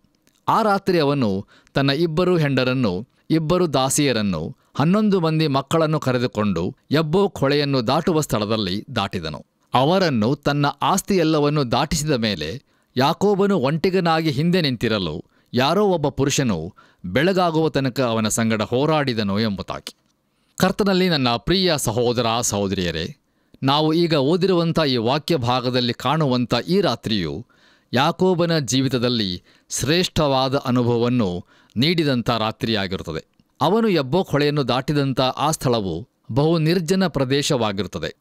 ಆ ರಾತ್ರಿ ಅವನು ತನ್ನ ಇಬ್ಬರು ಹೆಂಡರನ್ನು ಇಬ್ಬರು ದಾಸಿಯರನ್ನು ಹನ್ನೊಂದು ಮಂದಿ ಮಕ್ಕಳನ್ನು ಕರೆದುಕೊಂಡು ಎಬ್ಬೋ ಕೊಳೆಯನ್ನು ದಾಟುವ ಸ್ಥಳದಲ್ಲಿ ದಾಟಿದನು ಅವರನ್ನು ತನ್ನ ಆಸ್ತಿಯೆಲ್ಲವನ್ನು ದಾಟಿಸಿದ ಮೇಲೆ ಯಾಕೋಬನು ಒಂಟಿಗನಾಗಿ ಹಿಂದೆ ನಿಂತಿರಲು ಯಾರೋ ಒಬ್ಬ ಪುರುಷನು ಬೆಳಗಾಗುವ ತನಕ ಅವನ ಸಂಗಡ ಹೋರಾಡಿದನು ಎಂಬುದಾಗಿ ಕರ್ತನಲ್ಲಿ ನನ್ನ ಪ್ರಿಯ ಸಹೋದರ ಸಹೋದರಿಯರೇ ನಾವು ಈಗ ಓದಿರುವಂಥ ಈ ವಾಕ್ಯ ಭಾಗದಲ್ಲಿ ಕಾಣುವಂಥ ಈ ರಾತ್ರಿಯು ಯಾಕೋಬನ ಜೀವಿತದಲ್ಲಿ ಶ್ರೇಷ್ಠವಾದ ಅನುಭವವನ್ನು ನೀಡಿದಂಥ ರಾತ್ರಿಯಾಗಿರುತ್ತದೆ ಅವನು ಎಬ್ಬೋ ಹೊಳೆಯನ್ನು ದಾಟಿದಂಥ ಆ ಸ್ಥಳವು ಬಹು ನಿರ್ಜನ ಪ್ರದೇಶವಾಗಿರುತ್ತದೆ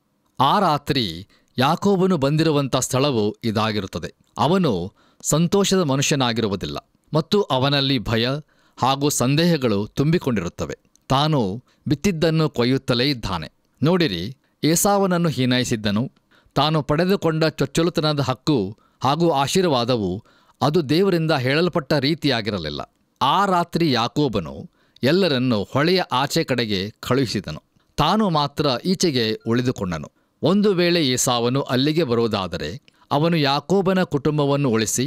ಆ ರಾತ್ರಿ ಯಾಕೋಬನು ಬಂದಿರುವಂಥ ಸ್ಥಳವು ಇದಾಗಿರುತ್ತದೆ ಅವನು ಸಂತೋಷದ ಮನುಷ್ಯನಾಗಿರುವುದಿಲ್ಲ ಮತ್ತು ಅವನಲ್ಲಿ ಭಯ ಹಾಗೂ ಸಂದೇಹಗಳು ತುಂಬಿಕೊಂಡಿರುತ್ತವೆ ತಾನು ಬಿತ್ತಿದ್ದನ್ನು ಕೊಯ್ಯುತ್ತಲೇ ಇದ್ದಾನೆ ನೋಡಿರಿ ಏಸಾವನನ್ನು ಹೀನಾಯಿಸಿದ್ದನು ತಾನು ಪಡೆದುಕೊಂಡ ಚೊಚ್ಚಲುತನದ ಹಕ್ಕು ಹಾಗೂ ಆಶೀರ್ವಾದವು ಅದು ದೇವರಿಂದ ಹೇಳಲ್ಪಟ್ಟ ರೀತಿಯಾಗಿರಲಿಲ್ಲ ಆ ರಾತ್ರಿ ಯಾಕೋಬನು ಎಲ್ಲರನ್ನು ಹೊಳೆಯ ಆಚೆ ಕಡೆಗೆ ಕಳುಹಿಸಿದನು ತಾನು ಮಾತ್ರ ಈಚೆಗೆ ಉಳಿದುಕೊಂಡನು ಒಂದು ವೇಳೆ ಏಸಾವನು ಅಲ್ಲಿಗೆ ಬರುವುದಾದರೆ ಅವನು ಯಾಕೋಬನ ಕುಟುಂಬವನ್ನು ಉಳಿಸಿ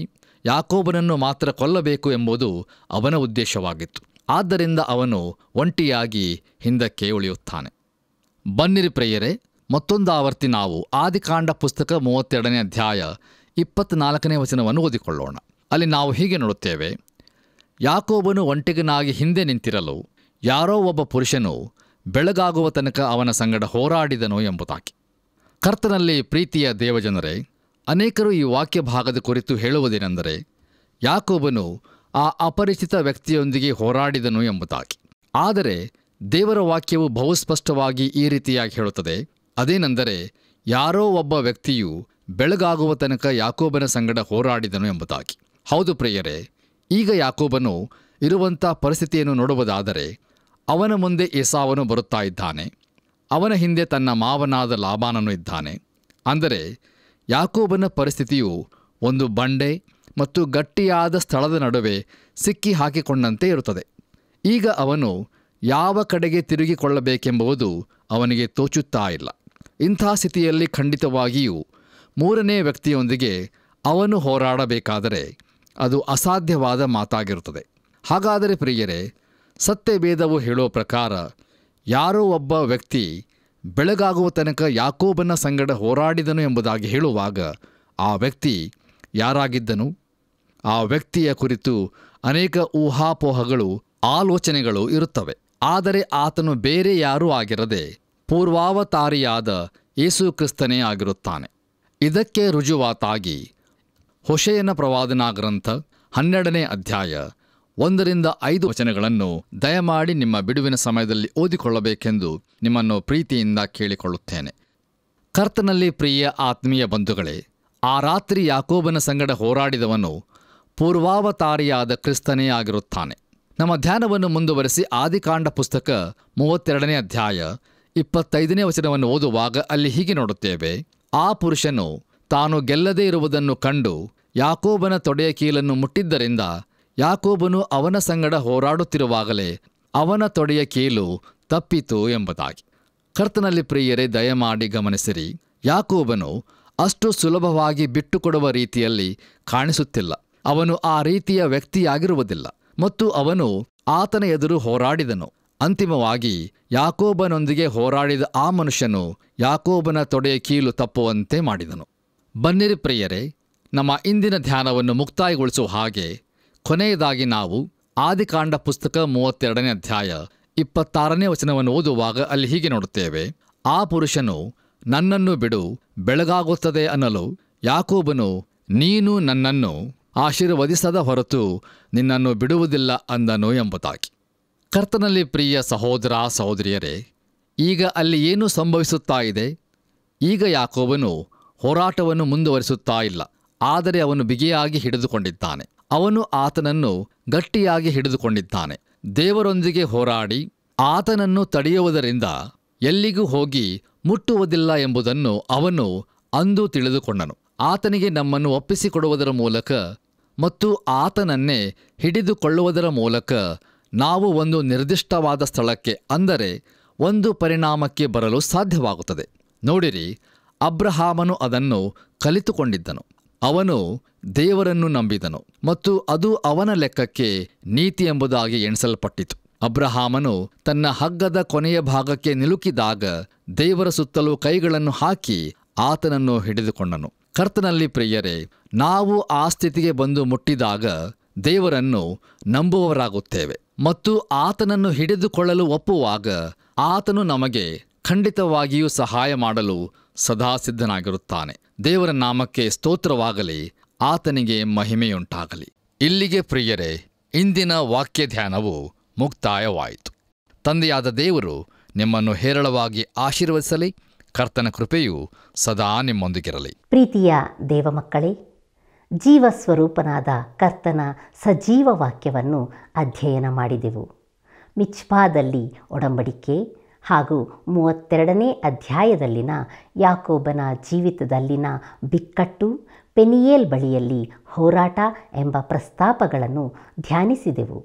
ಯಾಕೋಬನನ್ನು ಮಾತ್ರ ಕೊಲ್ಲಬೇಕು ಎಂಬುದು ಅವನ ಉದ್ದೇಶವಾಗಿತ್ತು ಆದ್ದರಿಂದ ಅವನು ಒಂಟಿಯಾಗಿ ಹಿಂದಕ್ಕೆ ಉಳಿಯುತ್ತಾನೆ ಬನ್ನಿರಿ ಪ್ರಿಯರೇ ಮತ್ತೊಂದು ಆವರ್ತಿ ನಾವು ಆದಿಕಾಂಡ ಪುಸ್ತಕ ಮೂವತ್ತೆರಡನೇ ಅಧ್ಯಾಯ ಇಪ್ಪತ್ನಾಲ್ಕನೇ ವಚನವನ್ನು ಓದಿಕೊಳ್ಳೋಣ ಅಲ್ಲಿ ನಾವು ಹೀಗೆ ನೋಡುತ್ತೇವೆ ಯಾಕೋಬನು ಒಂಟಿಗನಾಗಿ ಹಿಂದೆ ನಿಂತಿರಲು ಯಾರೋ ಒಬ್ಬ ಪುರುಷನು ಬೆಳಗಾಗುವ ತನಕ ಅವನ ಸಂಗಡ ಹೋರಾಡಿದನು ಎಂಬುದಾಗಿ ಕರ್ತನಲ್ಲಿ ಪ್ರೀತಿಯ ದೇವಜನರೇ ಅನೇಕರು ಈ ವಾಕ್ಯ ಭಾಗದ ಕುರಿತು ಹೇಳುವುದೇನೆಂದರೆ ಯಾಕೋಬನು ಆ ಅಪರಿಚಿತ ವ್ಯಕ್ತಿಯೊಂದಿಗೆ ಹೋರಾಡಿದನು ಎಂಬುದಾಗಿ ಆದರೆ ದೇವರ ವಾಕ್ಯವು ಬಹುಸ್ಪಷ್ಟವಾಗಿ ಈ ರೀತಿಯಾಗಿ ಹೇಳುತ್ತದೆ ಅದೇನೆಂದರೆ ಯಾರೋ ಒಬ್ಬ ವ್ಯಕ್ತಿಯು ಬೆಳಗಾಗುವ ತನಕ ಯಾಕೋಬನ ಸಂಗಡ ಹೋರಾಡಿದನು ಎಂಬುದಾಗಿ ಹೌದು ಪ್ರಿಯರೇ ಈಗ ಯಾಕೋಬನು ಇರುವಂಥ ಪರಿಸ್ಥಿತಿಯನ್ನು ನೋಡುವುದಾದರೆ ಅವನ ಮುಂದೆ ಏಸಾವನು ಬರುತ್ತಾ ಇದ್ದಾನೆ ಅವನ ಹಿಂದೆ ತನ್ನ ಮಾವನಾದ ಲಾಭಾನನು ಇದ್ದಾನೆ ಅಂದರೆ ಯಾಕೋಬನ ಪರಿಸ್ಥಿತಿಯು ಒಂದು ಬಂಡೆ ಮತ್ತು ಗಟ್ಟಿಯಾದ ಸ್ಥಳದ ನಡುವೆ ಸಿಕ್ಕಿ ಹಾಕಿಕೊಂಡಂತೆ ಇರುತ್ತದೆ ಈಗ ಅವನು ಯಾವ ಕಡೆಗೆ ತಿರುಗಿಕೊಳ್ಳಬೇಕೆಂಬುವುದು ಅವನಿಗೆ ತೋಚುತ್ತಾ ಇಲ್ಲ ಇಂಥ ಸ್ಥಿತಿಯಲ್ಲಿ ಖಂಡಿತವಾಗಿಯೂ ಮೂರನೇ ವ್ಯಕ್ತಿಯೊಂದಿಗೆ ಅವನು ಹೋರಾಡಬೇಕಾದರೆ ಅದು ಅಸಾಧ್ಯವಾದ ಮಾತಾಗಿರುತ್ತದೆ ಹಾಗಾದರೆ ಪ್ರಿಯರೇ ಸತ್ಯಭೇದವು ಹೇಳುವ ಪ್ರಕಾರ ಯಾರೋ ಒಬ್ಬ ವ್ಯಕ್ತಿ ಬೆಳಗಾಗುವ ತನಕ ಯಾಕೋಬನ ಸಂಗಡ ಹೋರಾಡಿದನು ಎಂಬುದಾಗಿ ಹೇಳುವಾಗ ಆ ವ್ಯಕ್ತಿ ಯಾರಾಗಿದ್ದನು ಆ ವ್ಯಕ್ತಿಯ ಕುರಿತು ಅನೇಕ ಊಹಾಪೋಹಗಳು ಆಲೋಚನೆಗಳು ಇರುತ್ತವೆ ಆದರೆ ಆತನು ಬೇರೆ ಯಾರೂ ಆಗಿರದೆ ಪೂರ್ವಾವತಾರಿಯಾದ ಯೇಸು ಆಗಿರುತ್ತಾನೆ ಇದಕ್ಕೆ ರುಜುವಾತಾಗಿ ಹೊಶೆಯನ ಪ್ರವಾದನಾ ಗ್ರಂಥ ಹನ್ನೆರಡನೇ ಅಧ್ಯಾಯ ಒಂದರಿಂದ ಐದು ವಚನಗಳನ್ನು ದಯಮಾಡಿ ನಿಮ್ಮ ಬಿಡುವಿನ ಸಮಯದಲ್ಲಿ ಓದಿಕೊಳ್ಳಬೇಕೆಂದು ನಿಮ್ಮನ್ನು ಪ್ರೀತಿಯಿಂದ ಕೇಳಿಕೊಳ್ಳುತ್ತೇನೆ ಕರ್ತನಲ್ಲಿ ಪ್ರಿಯ ಆತ್ಮೀಯ ಬಂಧುಗಳೇ ಆ ರಾತ್ರಿ ಯಾಕೋಬನ ಸಂಗಡ ಹೋರಾಡಿದವನು ಪೂರ್ವಾವತಾರಿಯಾದ ಕ್ರಿಸ್ತನೇ ಆಗಿರುತ್ತಾನೆ ನಮ್ಮ ಧ್ಯಾನವನ್ನು ಮುಂದುವರೆಸಿ ಆದಿಕಾಂಡ ಪುಸ್ತಕ ಮೂವತ್ತೆರಡನೇ ಅಧ್ಯಾಯ ಇಪ್ಪತ್ತೈದನೇ ವಚನವನ್ನು ಓದುವಾಗ ಅಲ್ಲಿ ಹೀಗೆ ನೋಡುತ್ತೇವೆ ಆ ಪುರುಷನು ತಾನು ಗೆಲ್ಲದೇ ಇರುವುದನ್ನು ಕಂಡು ಯಾಕೋಬನ ತೊಡೆಯ ಕೀಲನ್ನು ಮುಟ್ಟಿದ್ದರಿಂದ ಯಾಕೋಬನು ಅವನ ಸಂಗಡ ಹೋರಾಡುತ್ತಿರುವಾಗಲೇ ಅವನ ತೊಡೆಯ ಕೀಲು ತಪ್ಪಿತು ಎಂಬುದಾಗಿ ಕರ್ತನಲ್ಲಿ ಪ್ರಿಯರೇ ದಯಮಾಡಿ ಗಮನಿಸಿರಿ ಯಾಕೋಬನು ಅಷ್ಟು ಸುಲಭವಾಗಿ ಬಿಟ್ಟುಕೊಡುವ ರೀತಿಯಲ್ಲಿ ಕಾಣಿಸುತ್ತಿಲ್ಲ ಅವನು ಆ ರೀತಿಯ ವ್ಯಕ್ತಿಯಾಗಿರುವುದಿಲ್ಲ ಮತ್ತು ಅವನು ಆತನ ಎದುರು ಹೋರಾಡಿದನು ಅಂತಿಮವಾಗಿ ಯಾಕೋಬನೊಂದಿಗೆ ಹೋರಾಡಿದ ಆ ಮನುಷ್ಯನು ಯಾಕೋಬನ ತೊಡೆಯ ಕೀಲು ತಪ್ಪುವಂತೆ ಮಾಡಿದನು ಬನ್ನಿರಿ ಪ್ರಿಯರೇ ನಮ್ಮ ಇಂದಿನ ಧ್ಯಾನವನ್ನು ಮುಕ್ತಾಯಗೊಳಿಸುವ ಹಾಗೆ ಕೊನೆಯದಾಗಿ ನಾವು ಆದಿಕಾಂಡ ಪುಸ್ತಕ ಮೂವತ್ತೆರಡನೇ ಅಧ್ಯಾಯ ಇಪ್ಪತ್ತಾರನೇ ವಚನವನ್ನು ಓದುವಾಗ ಅಲ್ಲಿ ಹೀಗೆ ನೋಡುತ್ತೇವೆ ಆ ಪುರುಷನು ನನ್ನನ್ನು ಬಿಡು ಬೆಳಗಾಗುತ್ತದೆ ಅನ್ನಲು ಯಾಕೋಬನು ನೀನು ನನ್ನನ್ನು ಆಶೀರ್ವದಿಸದ ಹೊರತು ನಿನ್ನನ್ನು ಬಿಡುವುದಿಲ್ಲ ಅಂದನು ಎಂಬುದಾಗಿ ಕರ್ತನಲ್ಲಿ ಪ್ರಿಯ ಸಹೋದರ ಸಹೋದರಿಯರೇ ಈಗ ಅಲ್ಲಿ ಏನು ಸಂಭವಿಸುತ್ತಾ ಇದೆ ಈಗ ಯಾಕೋಬನು ಹೋರಾಟವನ್ನು ಮುಂದುವರಿಸುತ್ತಾ ಇಲ್ಲ ಆದರೆ ಅವನು ಬಿಗಿಯಾಗಿ ಹಿಡಿದುಕೊಂಡಿದ್ದಾನೆ ಅವನು ಆತನನ್ನು ಗಟ್ಟಿಯಾಗಿ ಹಿಡಿದುಕೊಂಡಿದ್ದಾನೆ ದೇವರೊಂದಿಗೆ ಹೋರಾಡಿ ಆತನನ್ನು ತಡೆಯುವುದರಿಂದ ಎಲ್ಲಿಗೂ ಹೋಗಿ ಮುಟ್ಟುವುದಿಲ್ಲ ಎಂಬುದನ್ನು ಅವನು ಅಂದು ತಿಳಿದುಕೊಂಡನು ಆತನಿಗೆ ನಮ್ಮನ್ನು ಒಪ್ಪಿಸಿಕೊಡುವುದರ ಮೂಲಕ ಮತ್ತು ಆತನನ್ನೇ ಹಿಡಿದುಕೊಳ್ಳುವುದರ ಮೂಲಕ ನಾವು ಒಂದು ನಿರ್ದಿಷ್ಟವಾದ ಸ್ಥಳಕ್ಕೆ ಅಂದರೆ ಒಂದು ಪರಿಣಾಮಕ್ಕೆ ಬರಲು ಸಾಧ್ಯವಾಗುತ್ತದೆ ನೋಡಿರಿ ಅಬ್ರಹಾಮನು ಅದನ್ನು ಕಲಿತುಕೊಂಡಿದ್ದನು ಅವನು ದೇವರನ್ನು ನಂಬಿದನು ಮತ್ತು ಅದು ಅವನ ಲೆಕ್ಕಕ್ಕೆ ನೀತಿ ಎಂಬುದಾಗಿ ಎಣಿಸಲ್ಪಟ್ಟಿತು ಅಬ್ರಹಾಮನು ತನ್ನ ಹಗ್ಗದ ಕೊನೆಯ ಭಾಗಕ್ಕೆ ನಿಲುಕಿದಾಗ ದೇವರ ಸುತ್ತಲೂ ಕೈಗಳನ್ನು ಹಾಕಿ ಆತನನ್ನು ಹಿಡಿದುಕೊಂಡನು ಕರ್ತನಲ್ಲಿ ಪ್ರಿಯರೇ ನಾವು ಆ ಸ್ಥಿತಿಗೆ ಬಂದು ಮುಟ್ಟಿದಾಗ ದೇವರನ್ನು ನಂಬುವವರಾಗುತ್ತೇವೆ ಮತ್ತು ಆತನನ್ನು ಹಿಡಿದುಕೊಳ್ಳಲು ಒಪ್ಪುವಾಗ ಆತನು ನಮಗೆ ಖಂಡಿತವಾಗಿಯೂ ಸಹಾಯ ಮಾಡಲು ಸದಾ ಸಿದ್ಧನಾಗಿರುತ್ತಾನೆ ದೇವರ ನಾಮಕ್ಕೆ ಸ್ತೋತ್ರವಾಗಲಿ ಆತನಿಗೆ ಮಹಿಮೆಯುಂಟಾಗಲಿ ಇಲ್ಲಿಗೆ ಪ್ರಿಯರೇ ಇಂದಿನ ವಾಕ್ಯ ಧ್ಯಾನವು ಮುಕ್ತಾಯವಾಯಿತು ತಂದೆಯಾದ ದೇವರು ನಿಮ್ಮನ್ನು ಹೇರಳವಾಗಿ ಆಶೀರ್ವದಿಸಲಿ ಕರ್ತನ ಕೃಪೆಯು ಸದಾ ನಿಮ್ಮೊಂದಿಗಿರಲಿ ಪ್ರೀತಿಯ ದೇವಮಕ್ಕಳೇ ಜೀವ ಸ್ವರೂಪನಾದ ಕರ್ತನ ಸಜೀವ ವಾಕ್ಯವನ್ನು ಅಧ್ಯಯನ ಮಾಡಿದೆವು ಮಿಚ್ಪಾದಲ್ಲಿ ಒಡಂಬಡಿಕೆ ಹಾಗೂ ಮೂವತ್ತೆರಡನೇ ಅಧ್ಯಾಯದಲ್ಲಿನ ಯಾಕೋಬನ ಜೀವಿತದಲ್ಲಿನ ಬಿಕ್ಕಟ್ಟು ಪೆನಿಯೇಲ್ ಬಳಿಯಲ್ಲಿ ಹೋರಾಟ ಎಂಬ ಪ್ರಸ್ತಾಪಗಳನ್ನು ಧ್ಯಾನಿಸಿದೆವು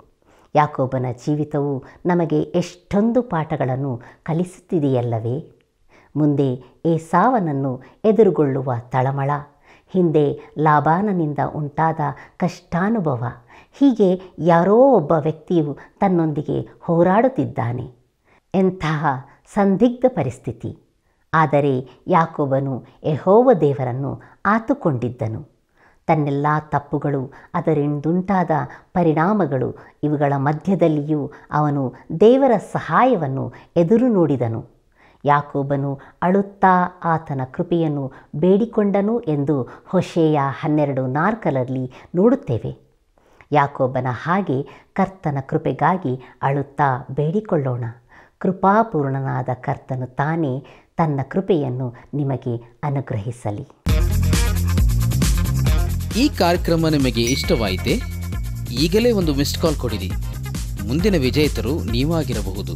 ಯಾಕೋಬನ ಜೀವಿತವು ನಮಗೆ ಎಷ್ಟೊಂದು ಪಾಠಗಳನ್ನು ಕಲಿಸುತ್ತಿದೆಯಲ್ಲವೇ ಮುಂದೆ ಏಸಾವನನ್ನು ಎದುರುಗೊಳ್ಳುವ ತಳಮಳ ಹಿಂದೆ ಲಾಭಾನನಿಂದ ಉಂಟಾದ ಕಷ್ಟಾನುಭವ ಹೀಗೆ ಯಾರೋ ಒಬ್ಬ ವ್ಯಕ್ತಿಯು ತನ್ನೊಂದಿಗೆ ಹೋರಾಡುತ್ತಿದ್ದಾನೆ ಎಂತಹ ಸಂದಿಗ್ಧ ಪರಿಸ್ಥಿತಿ ಆದರೆ ಯಾಕೋಬನು ಯಹೋವ ದೇವರನ್ನು ಆತುಕೊಂಡಿದ್ದನು ತನ್ನೆಲ್ಲ ತಪ್ಪುಗಳು ಅದರಿಂದುಂಟಾದ ಪರಿಣಾಮಗಳು ಇವುಗಳ ಮಧ್ಯದಲ್ಲಿಯೂ ಅವನು ದೇವರ ಸಹಾಯವನ್ನು ಎದುರು ನೋಡಿದನು ಯಾಕೋಬನು ಅಳುತ್ತಾ ಆತನ ಕೃಪೆಯನ್ನು ಬೇಡಿಕೊಂಡನು ಎಂದು ಹೊಶೆಯ ಹನ್ನೆರಡು ನಾಲ್ಕರಲ್ಲಿ ನೋಡುತ್ತೇವೆ ಯಾಕೋಬನ ಹಾಗೆ ಕರ್ತನ ಕೃಪೆಗಾಗಿ ಅಳುತ್ತಾ ಬೇಡಿಕೊಳ್ಳೋಣ ಕೃಪಾಪೂರ್ಣನಾದ ಕರ್ತನು ತಾನೇ ತನ್ನ ಕೃಪೆಯನ್ನು ನಿಮಗೆ ಅನುಗ್ರಹಿಸಲಿ ಈ ಕಾರ್ಯಕ್ರಮ ನಿಮಗೆ ಇಷ್ಟವಾಯಿತೆ ಈಗಲೇ ಒಂದು ಮಿಸ್ಡ್ ಕಾಲ್ ಕೊಡಿರಿ ಮುಂದಿನ ವಿಜೇತರು ನೀವಾಗಿರಬಹುದು